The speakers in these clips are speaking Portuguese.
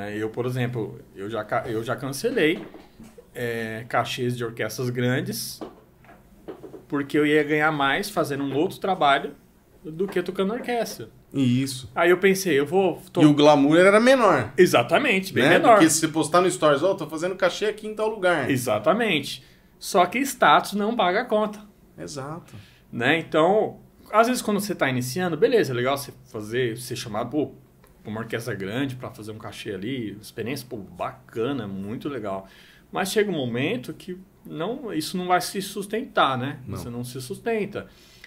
Né? Eu, por exemplo, eu já, eu já cancelei é, cachês de orquestras grandes porque eu ia ganhar mais fazendo um outro trabalho do que tocando orquestra. Isso. Aí eu pensei, eu vou. Tô... E o glamour era menor. Exatamente, bem né? menor. Porque se você postar no Stories, ó, oh, tô fazendo cachê aqui em tal lugar. Exatamente. Só que status não paga a conta. Exato. Né? Então, às vezes quando você tá iniciando, beleza, é legal você fazer, ser chamado, pô, uma orquestra grande para fazer um cachê ali, experiência pô, bacana, muito legal. Mas chega um momento que não, isso não vai se sustentar, né? Não. Você não se sustenta.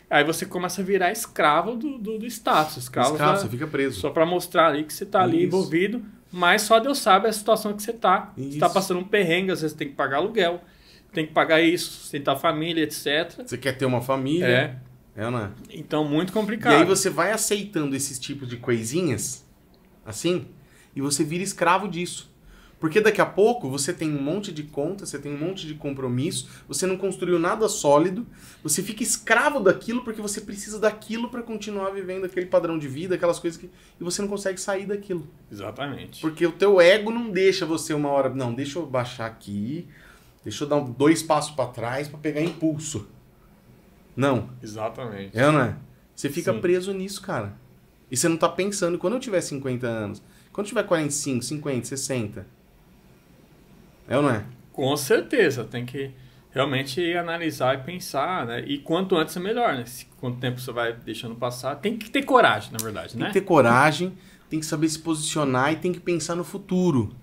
Aí você começa a virar escravo do, do, do status. Escravo, escravo da, você fica preso. Só para mostrar ali que você está ali envolvido, mas só Deus sabe a situação que você está. Você está passando um perrengue, às vezes tem que pagar aluguel, tem que pagar isso, sustentar a família, etc. Você quer ter uma família. É. É, né? Então, muito complicado. E aí você vai aceitando esses tipos de coisinhas assim, e você vira escravo disso. Porque daqui a pouco você tem um monte de contas, você tem um monte de compromisso, você não construiu nada sólido, você fica escravo daquilo porque você precisa daquilo para continuar vivendo aquele padrão de vida, aquelas coisas que e você não consegue sair daquilo. Exatamente. Porque o teu ego não deixa você uma hora, não, deixa eu baixar aqui, deixa eu dar dois passos para trás para pegar impulso. Não. Exatamente. É, não é? Você fica Sim. preso nisso, cara. E você não tá pensando, quando eu tiver 50 anos, quando eu tiver 45, 50, 60. É ou não é? Com certeza, tem que realmente analisar e pensar, né? E quanto antes é melhor, né? Quanto tempo você vai deixando passar. Tem que ter coragem, na verdade, tem né? Tem que ter coragem, tem que saber se posicionar e tem que pensar no futuro.